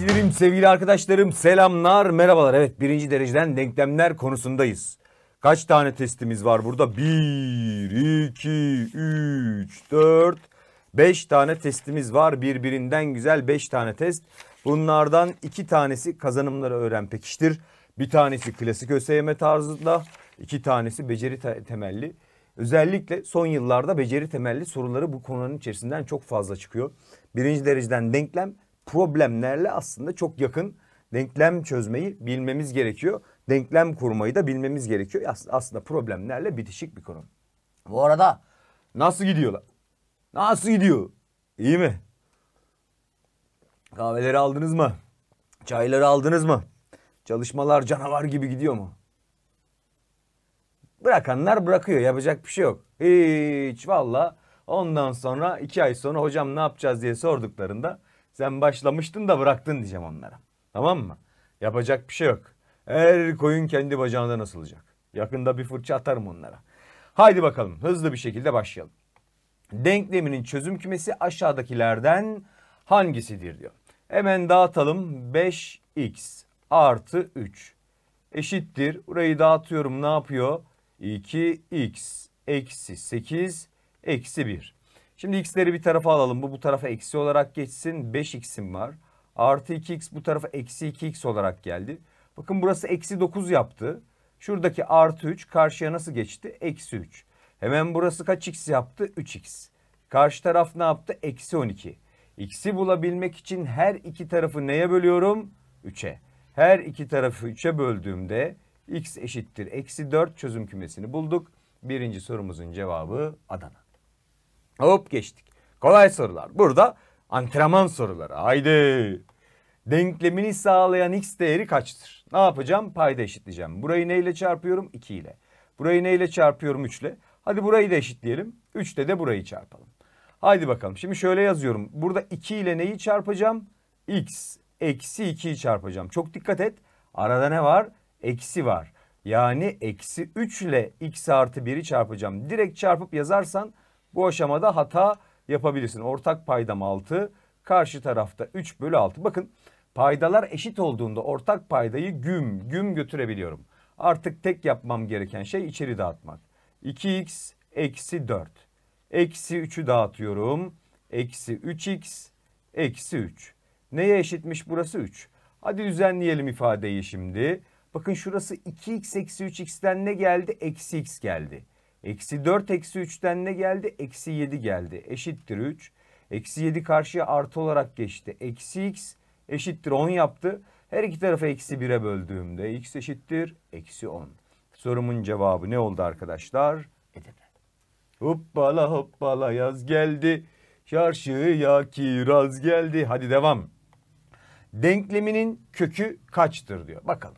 izleyicilerim, sevgili arkadaşlarım selamlar, merhabalar. Evet birinci dereceden denklemler konusundayız. Kaç tane testimiz var burada? 1, 2, 3, 4, 5 tane testimiz var. Birbirinden güzel 5 tane test. Bunlardan 2 tanesi kazanımları öğren pekiştir. Bir tanesi klasik ÖSYM tarzında, iki tanesi beceri temelli. Özellikle son yıllarda beceri temelli soruları bu konunun içerisinden çok fazla çıkıyor. Birinci dereceden denklem, problemlerle aslında çok yakın denklem çözmeyi bilmemiz gerekiyor. Denklem kurmayı da bilmemiz gerekiyor. aslında problemlerle bitişik bir konu. Bu arada nasıl gidiyorlar? Nasıl gidiyor? İyi mi? Kahveleri aldınız mı? Çayları aldınız mı? Çalışmalar canavar gibi gidiyor mu? Bırakanlar bırakıyor. Yapacak bir şey yok. Hiç valla ondan sonra iki ay sonra hocam ne yapacağız diye sorduklarında sen başlamıştın da bıraktın diyeceğim onlara. Tamam mı? Yapacak bir şey yok. Her koyun kendi bacağında nasılacak? Yakında bir fırça atarım onlara. Haydi bakalım hızlı bir şekilde başlayalım. Denkleminin çözüm kümesi aşağıdakilerden hangisidir diyor. Hemen dağıtalım 5x artı 3 eşittir. Burayı dağıtıyorum ne yapıyor? 2x eksi 8 eksi 1. Şimdi x'leri bir tarafa alalım. Bu bu tarafa eksi olarak geçsin. 5x'im var. Artı 2x bu tarafa eksi 2x olarak geldi. Bakın burası eksi 9 yaptı. Şuradaki artı 3 karşıya nasıl geçti? Eksi 3. Hemen burası kaç x yaptı? 3x. Karşı taraf ne yaptı? Eksi 12. X'i bulabilmek için her iki tarafı neye bölüyorum? 3'e. Her iki tarafı 3'e böldüğümde x eşittir. Eksi 4 çözüm kümesini bulduk. Birinci sorumuzun cevabı Adana. Hop geçtik. Kolay sorular. Burada antrenman soruları. Haydi. Denklemini sağlayan x değeri kaçtır? Ne yapacağım? Payda eşitleyeceğim. Burayı neyle çarpıyorum? 2 ile. Burayı neyle çarpıyorum? 3 ile. Hadi burayı da eşitleyelim. 3'te de burayı çarpalım. Haydi bakalım. Şimdi şöyle yazıyorum. Burada 2 ile neyi çarpacağım? x eksi 2'yi çarpacağım. Çok dikkat et. Arada ne var? Eksi var. Yani eksi 3 ile x artı 1'i çarpacağım. Direkt çarpıp yazarsan bu aşamada hata yapabilirsin. Ortak paydam 6, karşı tarafta 3 bölü 6. Bakın paydalar eşit olduğunda ortak paydayı güm güm götürebiliyorum. Artık tek yapmam gereken şey içeri dağıtmak. 2x eksi 4. Eksi 3'ü dağıtıyorum. Eksi 3x eksi 3. Neye eşitmiş burası 3? Hadi düzenleyelim ifadeyi şimdi. Bakın şurası 2x eksi 3x'ten ne geldi? Eksi x geldi. Eksi 4 eksi 3'ten ne geldi? Eksi 7 geldi. Eşittir 3. Eksi 7 karşıya artı olarak geçti. Eksi x eşittir 10 yaptı. Her iki tarafı eksi 1'e böldüğümde x eşittir eksi 10. Sorumun cevabı ne oldu arkadaşlar? Edirne. Hoppala hoppala yaz geldi. Çarşıya kiraz geldi. Hadi devam. Denkleminin kökü kaçtır diyor. Bakalım.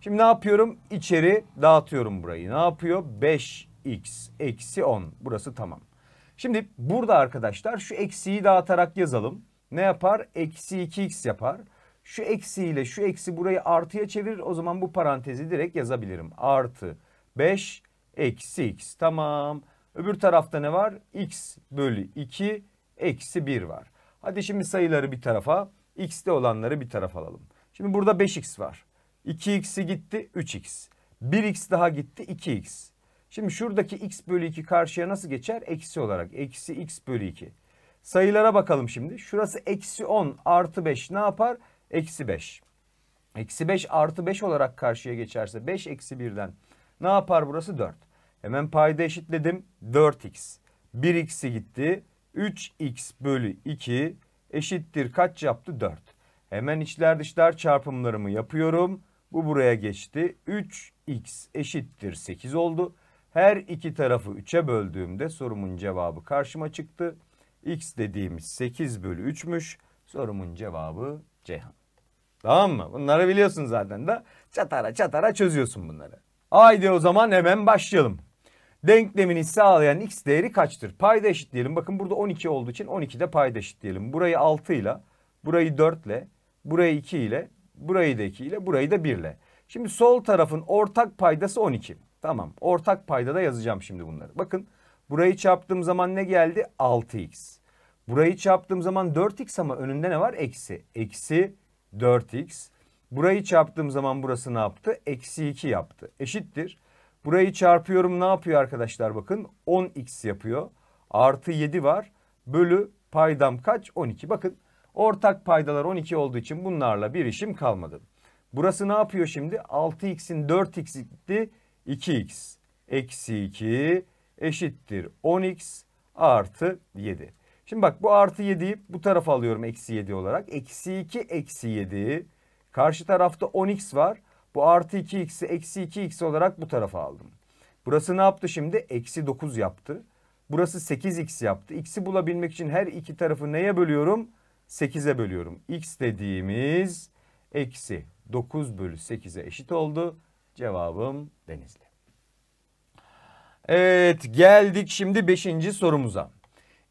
Şimdi ne yapıyorum? İçeri dağıtıyorum burayı. Ne yapıyor? 5 x eksi 10. Burası tamam. Şimdi burada arkadaşlar şu eksiyi dağıtarak yazalım. Ne yapar? Eksi 2x yapar. Şu eksiyle şu eksi burayı artıya çevirir. O zaman bu parantezi direkt yazabilirim. Artı 5 eksi x. Tamam. Öbür tarafta ne var? x bölü 2 eksi 1 var. Hadi şimdi sayıları bir tarafa, x'te olanları bir tarafa alalım. Şimdi burada 5x var. 2x'i gitti 3x. 1x daha gitti 2x. Şimdi şuradaki x bölü 2 karşıya nasıl geçer? Eksi olarak. Eksi x bölü 2. Sayılara bakalım şimdi. Şurası eksi 10 artı 5 ne yapar? Eksi 5. Eksi 5 artı 5 olarak karşıya geçerse 5 eksi 1'den ne yapar burası? 4. Hemen payda eşitledim. 4x. 1x'i gitti. 3x bölü 2 eşittir kaç yaptı? 4. Hemen içler dışlar çarpımlarımı yapıyorum. Bu buraya geçti. 3x eşittir 8 oldu. Her iki tarafı 3'e böldüğümde sorumun cevabı karşıma çıktı. X dediğimiz 8 bölü 3'müş. Sorumun cevabı Ceyhan. Tamam mı? Bunları biliyorsun zaten da çatara çatara çözüyorsun bunları. Haydi o zaman hemen başlayalım. Denklemini sağlayan x değeri kaçtır? Payda eşit diyelim. Bakın burada 12 olduğu için 12 de payda eşit diyelim. Burayı 6 ile, burayı 4 ile, burayı 2 ile, burayı da 2 ile, burayı da 1 ile. Şimdi sol tarafın ortak paydası 12. Tamam. Ortak payda da yazacağım şimdi bunları. Bakın burayı çarptığım zaman ne geldi? 6x. Burayı çarptığım zaman 4x ama önünde ne var? Eksi. Eksi 4x. Burayı çarptığım zaman burası ne yaptı? Eksi 2 yaptı. Eşittir. Burayı çarpıyorum ne yapıyor arkadaşlar bakın. 10x yapıyor. Artı 7 var. Bölü paydam kaç? 12. Bakın ortak paydalar 12 olduğu için bunlarla bir işim kalmadı. Burası ne yapıyor şimdi? 6x'in 4x'i 2x eksi 2 eşittir 10x artı 7. Şimdi bak bu artı 7'yi bu tarafa alıyorum eksi 7 olarak. Eksi 2 eksi 7. Karşı tarafta 10x var. Bu artı 2x'i eksi 2x olarak bu tarafa aldım. Burası ne yaptı şimdi? Eksi 9 yaptı. Burası 8x yaptı. X'i bulabilmek için her iki tarafı neye bölüyorum? 8'e bölüyorum. X dediğimiz eksi 9 bölü 8'e eşit oldu. Cevabım Denizli. Evet geldik şimdi beşinci sorumuza.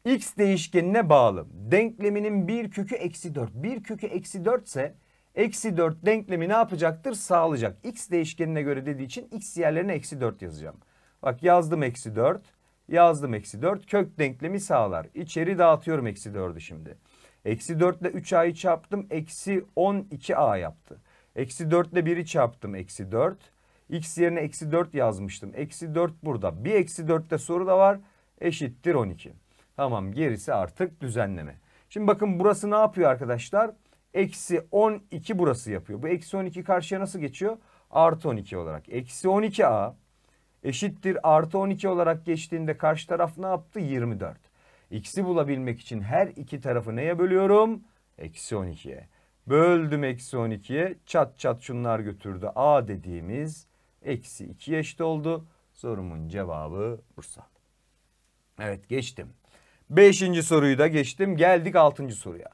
X değişkenine bağlı denkleminin bir kökü eksi 4. Bir kökü eksi 4 ise eksi 4 denklemi ne yapacaktır? Sağlayacak. X değişkenine göre dediği için x yerlerine eksi 4 yazacağım. Bak yazdım eksi 4. Yazdım eksi 4. Kök denklemi sağlar. İçeri dağıtıyorum eksi 4'ü şimdi. Eksi 4 ile 3a'yı çarptım. Eksi 12a yaptı. Eksi 4 ile 1'i çarptım eksi 4. X yerine eksi 4 yazmıştım. Eksi 4 burada. Bir eksi 4'te soru da var. Eşittir 12. Tamam gerisi artık düzenleme. Şimdi bakın burası ne yapıyor arkadaşlar? Eksi 12 burası yapıyor. Bu eksi 12 karşıya nasıl geçiyor? Artı 12 olarak. Eksi 12a eşittir artı 12 olarak geçtiğinde karşı taraf ne yaptı? 24. X'i bulabilmek için her iki tarafı neye bölüyorum? Eksi 12'ye. Böldüm eksi 12'ye çat çat şunlar götürdü. A dediğimiz eksi 2 eşit oldu. Sorumun cevabı Bursa. Evet geçtim. Beşinci soruyu da geçtim. Geldik altıncı soruya.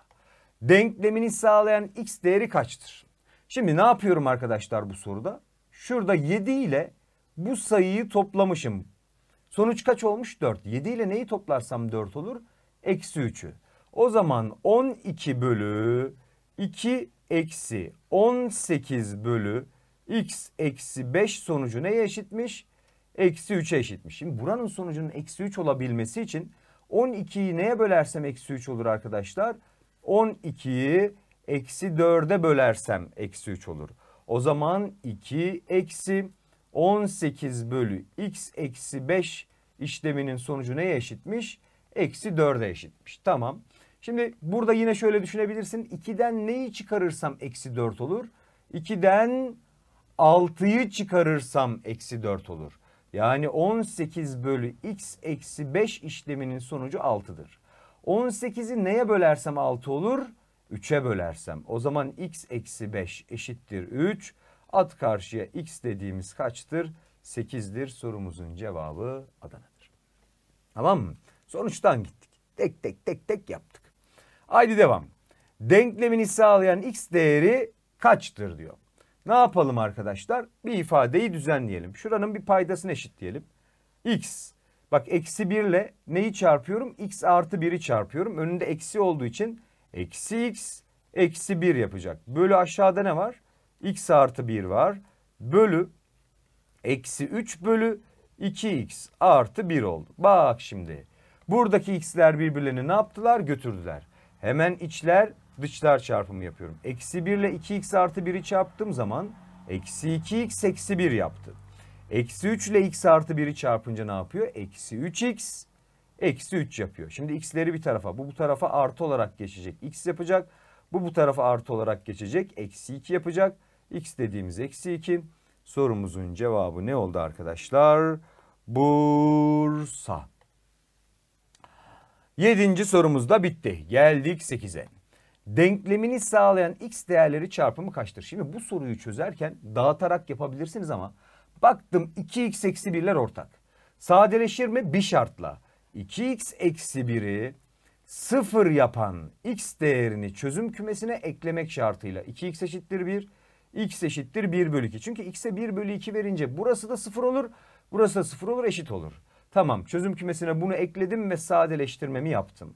Denklemini sağlayan x değeri kaçtır? Şimdi ne yapıyorum arkadaşlar bu soruda? Şurada 7 ile bu sayıyı toplamışım. Sonuç kaç olmuş? 4. 7 ile neyi toplarsam 4 olur? Eksi 3'ü. O zaman 12 bölü 2 eksi 18 bölü x eksi 5 sonucu neye eşitmiş? Eksi 3'e eşitmiş. Şimdi buranın sonucunun eksi 3 olabilmesi için 12'yi neye bölersem eksi 3 olur arkadaşlar? 12'yi eksi 4'e bölersem eksi 3 olur. O zaman 2 eksi 18 bölü x eksi 5 işleminin sonucu neye eşitmiş? Eksi 4'e eşitmiş. Tamam. Şimdi burada yine şöyle düşünebilirsin. 2'den neyi çıkarırsam eksi 4 olur. 2'den 6'yı çıkarırsam eksi 4 olur. Yani 18 bölü x eksi 5 işleminin sonucu 6'dır. 18'i neye bölersem 6 olur? 3'e bölersem. O zaman x eksi 5 eşittir 3. At karşıya x dediğimiz kaçtır? 8'dir. Sorumuzun cevabı Adana'dır. Tamam mı? Sonuçtan gittik. Tek tek tek tek yaptık. Haydi devam. Denklemini sağlayan x değeri kaçtır diyor. Ne yapalım arkadaşlar? Bir ifadeyi düzenleyelim. Şuranın bir paydasını eşitleyelim. x. Bak eksi 1 ile neyi çarpıyorum? x artı 1'i çarpıyorum. Önünde eksi olduğu için eksi x eksi 1 yapacak. Bölü aşağıda ne var? x artı 1 var. Bölü eksi 3 bölü 2x artı 1 oldu. Bak şimdi buradaki x'ler birbirlerini ne yaptılar? Götürdüler. Hemen içler dışlar çarpımı yapıyorum. Eksi 1 ile 2x artı 1'i çarptığım zaman eksi 2x eksi 1 yaptı. Eksi 3 ile x artı 1'i çarpınca ne yapıyor? Eksi 3x eksi 3 yapıyor. Şimdi x'leri bir tarafa bu bu tarafa artı olarak geçecek x yapacak. Bu bu tarafa artı olarak geçecek eksi 2 yapacak. x dediğimiz eksi 2. Sorumuzun cevabı ne oldu arkadaşlar? Bursa. Yedinci sorumuz da bitti. Geldik 8'e. Denklemini sağlayan x değerleri çarpımı kaçtır? Şimdi bu soruyu çözerken dağıtarak yapabilirsiniz ama baktım 2x eksi 1'ler ortak. Sadeleşir mi? Bir şartla. 2x eksi 1'i sıfır yapan x değerini çözüm kümesine eklemek şartıyla 2x eşittir 1, x eşittir 1 bölü 2. Çünkü x'e 1 bölü 2 verince burası da sıfır olur, burası da sıfır olur eşit olur. Tamam çözüm kümesine bunu ekledim ve sadeleştirmemi yaptım.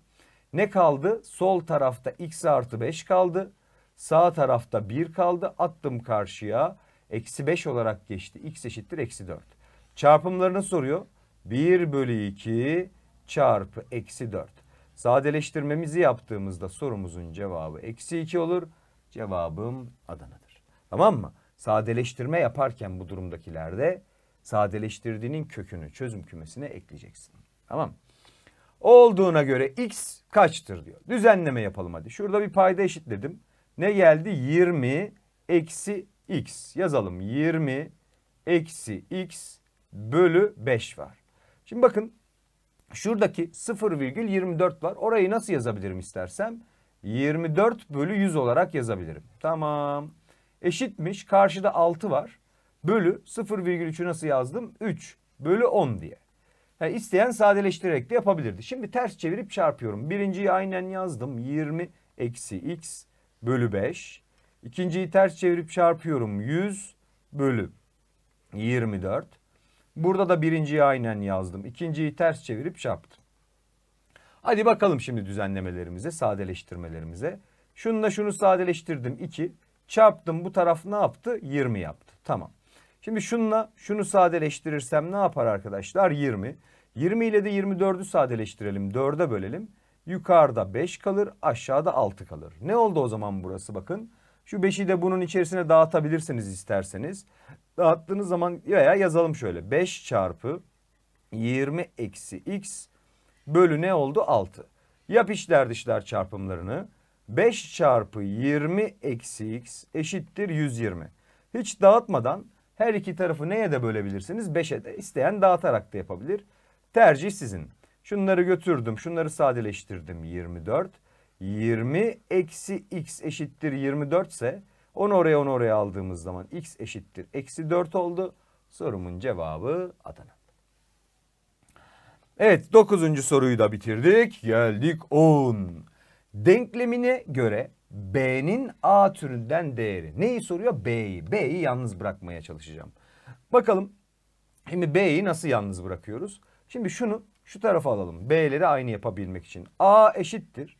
Ne kaldı? Sol tarafta x artı 5 kaldı. Sağ tarafta 1 kaldı. Attım karşıya. Eksi 5 olarak geçti. x eşittir eksi 4. Çarpımlarını soruyor. 1 bölü 2 çarpı eksi 4. Sadeleştirmemizi yaptığımızda sorumuzun cevabı eksi 2 olur. Cevabım Adana'dır. Tamam mı? Sadeleştirme yaparken bu durumdakilerde sadeleştirdiğinin kökünü çözüm kümesine ekleyeceksin. Tamam Olduğuna göre x kaçtır diyor. Düzenleme yapalım hadi. Şurada bir payda eşitledim. Ne geldi? 20 eksi x. Yazalım 20 eksi x bölü 5 var. Şimdi bakın şuradaki 0,24 var. Orayı nasıl yazabilirim istersem? 24 bölü 100 olarak yazabilirim. Tamam. Eşitmiş. Karşıda 6 var bölü 0,3'ü nasıl yazdım? 3 bölü 10 diye. Yani isteyen sadeleştirerek de yapabilirdi. Şimdi ters çevirip çarpıyorum. Birinciyi aynen yazdım. 20 eksi x bölü 5. İkinciyi ters çevirip çarpıyorum. 100 bölü 24. Burada da birinciyi aynen yazdım. İkinciyi ters çevirip çarptım. Hadi bakalım şimdi düzenlemelerimize, sadeleştirmelerimize. Şununla şunu sadeleştirdim 2. Çarptım bu taraf ne yaptı? 20 yaptı. Tamam. Şimdi şununla şunu sadeleştirirsem ne yapar arkadaşlar? 20. 20 ile de 24'ü sadeleştirelim. 4'e bölelim. Yukarıda 5 kalır aşağıda 6 kalır. Ne oldu o zaman burası bakın. Şu 5'i de bunun içerisine dağıtabilirsiniz isterseniz. Dağıttığınız zaman veya yazalım şöyle. 5 çarpı 20 eksi x bölü ne oldu? 6. Yap içler dışlar çarpımlarını. 5 çarpı 20 eksi x eşittir 120. Hiç dağıtmadan her iki tarafı neye de bölebilirsiniz? 5'e de isteyen dağıtarak da yapabilir. Tercih sizin. Şunları götürdüm. Şunları sadeleştirdim. 24. 20 eksi x eşittir 24 ise onu oraya onu oraya aldığımız zaman x eşittir. Eksi 4 oldu. Sorumun cevabı Adana. Evet 9. soruyu da bitirdik. Geldik 10. Denklemine göre B'nin A türünden değeri. Neyi soruyor? B'yi. B'yi yalnız bırakmaya çalışacağım. Bakalım şimdi B'yi nasıl yalnız bırakıyoruz? Şimdi şunu şu tarafa alalım. B'leri aynı yapabilmek için. A eşittir.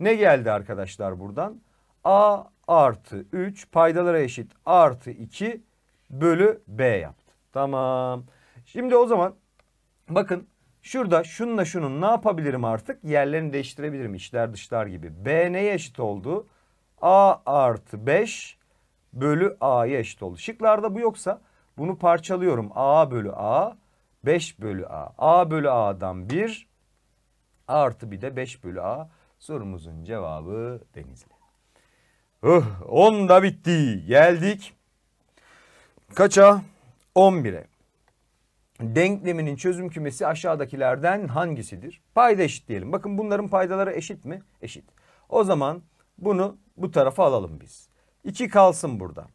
Ne geldi arkadaşlar buradan? A artı 3 paydalara eşit artı 2 bölü B yaptı. Tamam. Şimdi o zaman bakın Şurada şunla şunun ne yapabilirim artık? Yerlerini değiştirebilirim içler dışlar gibi. B neye eşit oldu? A artı 5 bölü A'ya eşit oldu. Şıklarda bu yoksa bunu parçalıyorum. A bölü A 5 bölü A. A bölü A'dan 1 artı bir de 5 bölü A. Sorumuzun cevabı Denizli. Uh, 10 da bitti. Geldik. Kaça? 11'e denkleminin çözüm kümesi aşağıdakilerden hangisidir? Payda eşit diyelim. Bakın bunların paydaları eşit mi? Eşit. O zaman bunu bu tarafa alalım biz. 2 kalsın burada.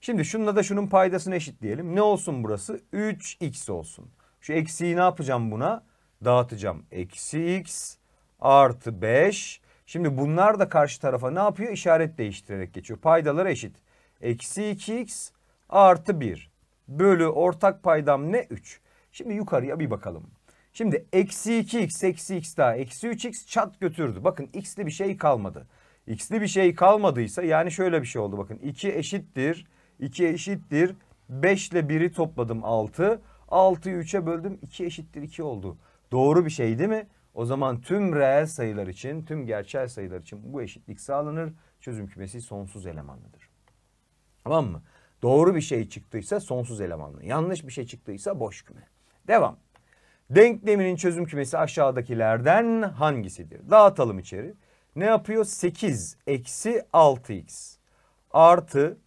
Şimdi şununla da şunun paydasını diyelim. Ne olsun burası? 3x olsun. Şu eksiği ne yapacağım buna? Dağıtacağım. Eksi x artı 5. Şimdi bunlar da karşı tarafa ne yapıyor? İşaret değiştirerek geçiyor. Paydaları eşit. Eksi 2x artı 1 bölü ortak paydam ne? 3. Şimdi yukarıya bir bakalım. Şimdi eksi 2x eksi x daha eksi 3x çat götürdü. Bakın x'li bir şey kalmadı. X'li bir şey kalmadıysa yani şöyle bir şey oldu bakın. 2 eşittir 2 eşittir 5 ile 1'i topladım 6. 6'yı 3'e böldüm 2 eşittir 2 oldu. Doğru bir şey değil mi? O zaman tüm reel sayılar için, tüm gerçel sayılar için bu eşitlik sağlanır. Çözüm kümesi sonsuz elemanlıdır. Tamam mı? Doğru bir şey çıktıysa sonsuz elemanlı. Yanlış bir şey çıktıysa boş küme. Devam. Denkleminin çözüm kümesi aşağıdakilerden hangisidir? Dağıtalım içeri. Ne yapıyor? 8 eksi 6x artı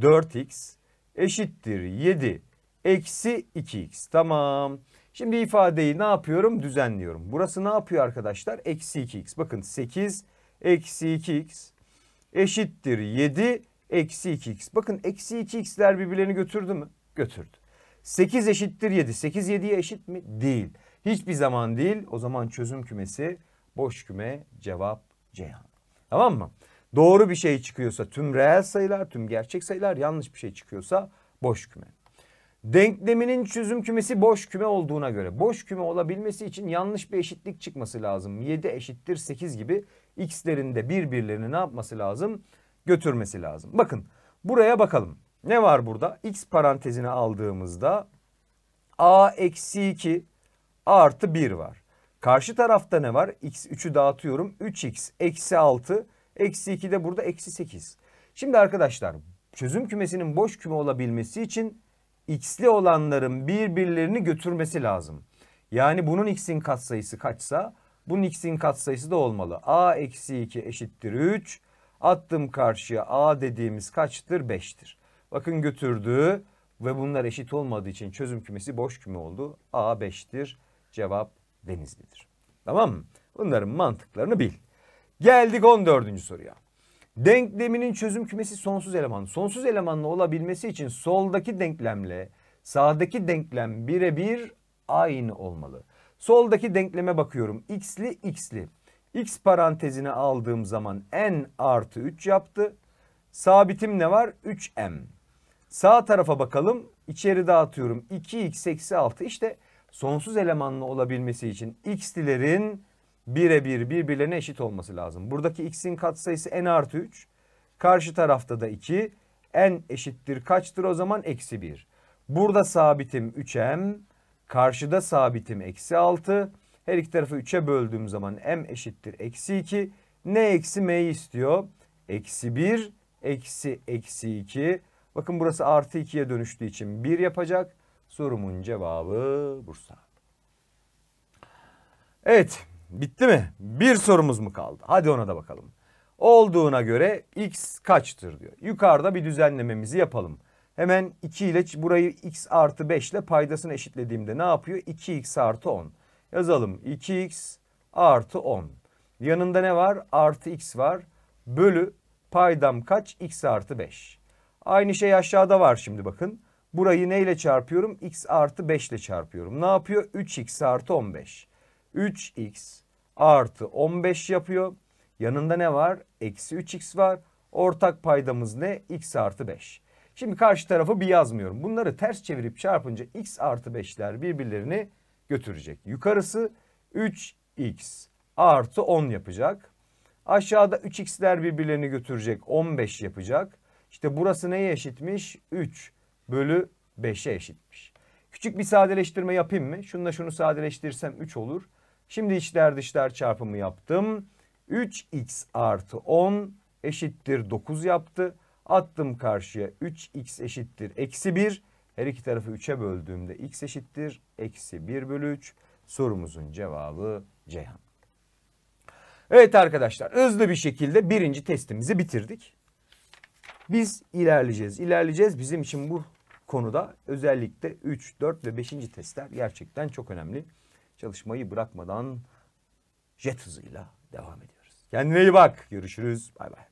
4x eşittir 7 eksi 2x. Tamam. Şimdi ifadeyi ne yapıyorum? Düzenliyorum. Burası ne yapıyor arkadaşlar? Eksi 2x. Bakın 8 eksi 2x eşittir 7 eksi 2x. Bakın eksi 2x'ler birbirlerini götürdü mü? Götürdü. 8 eşittir 7. 8 7'ye eşit mi? Değil. Hiçbir zaman değil. O zaman çözüm kümesi boş küme cevap Ceyhan. Tamam mı? Doğru bir şey çıkıyorsa tüm reel sayılar, tüm gerçek sayılar, yanlış bir şey çıkıyorsa boş küme. Denkleminin çözüm kümesi boş küme olduğuna göre boş küme olabilmesi için yanlış bir eşitlik çıkması lazım. 7 eşittir 8 gibi x'lerin de birbirlerini ne yapması lazım? Götürmesi lazım. Bakın buraya bakalım. Ne var burada? X parantezine aldığımızda A eksi 2 artı 1 var. Karşı tarafta ne var? X3'ü dağıtıyorum. 3X eksi 6 eksi 2 de burada eksi 8. Şimdi arkadaşlar çözüm kümesinin boş küme olabilmesi için x'li olanların birbirlerini götürmesi lazım. Yani bunun x'in katsayısı kaçsa bunun x'in katsayısı da olmalı. a eksi 2 eşittir 3. Attım karşıya a dediğimiz kaçtır? 5'tir. Bakın götürdü ve bunlar eşit olmadığı için çözüm kümesi boş küme oldu. A 5'tir. Cevap Denizli'dir. Tamam mı? Bunların mantıklarını bil. Geldik 14. soruya. Denkleminin çözüm kümesi sonsuz eleman. Sonsuz elemanlı olabilmesi için soldaki denklemle sağdaki denklem birebir aynı olmalı. Soldaki denkleme bakıyorum. X'li X'li. X parantezine aldığım zaman n artı 3 yaptı. Sabitim ne var? 3m. Sağ tarafa bakalım. İçeri dağıtıyorum. 2x eksi 6. İşte sonsuz elemanlı olabilmesi için x'lilerin birebir birbirlerine eşit olması lazım. Buradaki x'in katsayısı n artı 3. Karşı tarafta da 2. n eşittir kaçtır o zaman? Eksi 1. Burada sabitim 3m. Karşıda sabitim eksi 6. Her iki tarafı 3'e böldüğüm zaman m eşittir eksi 2. Ne eksi m'yi istiyor? Eksi 1 eksi eksi 2 Bakın burası artı 2'ye dönüştüğü için 1 yapacak. Sorumun cevabı Bursa. Evet bitti mi? Bir sorumuz mu kaldı? Hadi ona da bakalım. Olduğuna göre x kaçtır diyor. Yukarıda bir düzenlememizi yapalım. Hemen 2 ile burayı x artı 5 ile paydasını eşitlediğimde ne yapıyor? 2x artı 10. Yazalım 2x artı 10. Yanında ne var? Artı x var. Bölü paydam kaç? x artı 5. Aynı şey aşağıda var şimdi bakın. Burayı neyle çarpıyorum? x artı 5 ile çarpıyorum. Ne yapıyor? 3x artı 15. 3x artı 15 yapıyor. Yanında ne var? Eksi 3x var. Ortak paydamız ne? x artı 5. Şimdi karşı tarafı bir yazmıyorum. Bunları ters çevirip çarpınca x artı 5'ler birbirlerini götürecek. Yukarısı 3x artı 10 yapacak. Aşağıda 3x'ler birbirlerini götürecek 15 yapacak. İşte burası neye eşitmiş? 3 bölü 5'e eşitmiş. Küçük bir sadeleştirme yapayım mı? Şununla şunu sadeleştirsem 3 olur. Şimdi içler dışlar çarpımı yaptım. 3x artı 10 eşittir 9 yaptı. Attım karşıya 3x eşittir eksi 1. Her iki tarafı 3'e böldüğümde x eşittir eksi 1 bölü 3. Sorumuzun cevabı Ceyhan. Evet arkadaşlar hızlı bir şekilde birinci testimizi bitirdik. Biz ilerleyeceğiz. İlerleyeceğiz. Bizim için bu konuda özellikle 3, 4 ve 5. testler gerçekten çok önemli. Çalışmayı bırakmadan jet hızıyla devam ediyoruz. Kendine iyi bak. Görüşürüz. Bay bay.